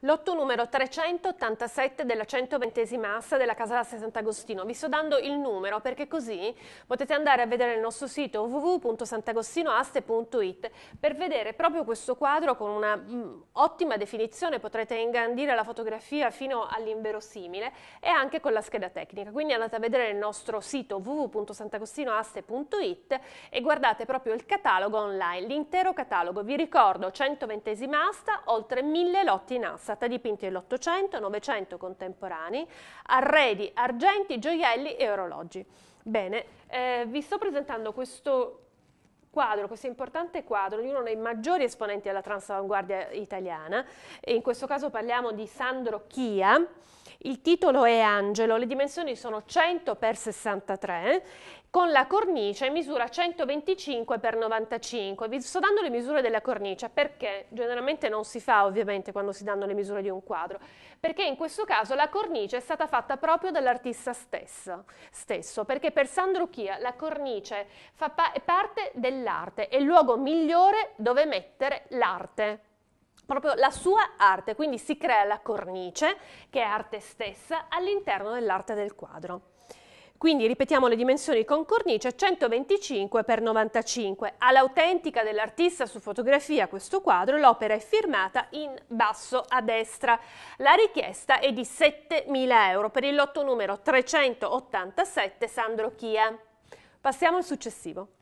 Lotto numero 387 della 120esima assa della Casala Sant'Agostino. Vi sto dando il numero perché così potete andare a vedere il nostro sito www.sant'agostinoaste.it per vedere proprio questo quadro con una mh, mm, ottima definizione, potrete ingrandire la fotografia fino all'inverosimile e anche con la scheda tecnica. Quindi andate a vedere il nostro sito www.sant'agostinoaste.it e guardate proprio il catalogo online, l'intero catalogo. Vi ricordo 120esima asta, oltre 1000 lotti in asta stata dipinta nell'Ottocento, Novecento contemporanei, arredi, argenti, gioielli e orologi. Bene, eh, vi sto presentando questo Quadro, questo importante quadro di uno dei maggiori esponenti della transavanguardia italiana, e in questo caso parliamo di Sandro Chia, il titolo è Angelo, le dimensioni sono 100 x 63 con la cornice misura 125 x 95. Vi sto dando le misure della cornice perché generalmente non si fa ovviamente quando si danno le misure di un quadro, perché in questo caso la cornice è stata fatta proprio dall'artista stesso, stesso, perché per Sandro Chia la cornice fa pa parte dell'arte, è il luogo migliore dove mettere l'arte proprio la sua arte, quindi si crea la cornice, che è arte stessa, all'interno dell'arte del quadro. Quindi ripetiamo le dimensioni con cornice 125 x 95. All'autentica dell'artista su fotografia questo quadro l'opera è firmata in basso a destra. La richiesta è di 7.000 euro per il lotto numero 387 Sandro Chia. Passiamo al successivo.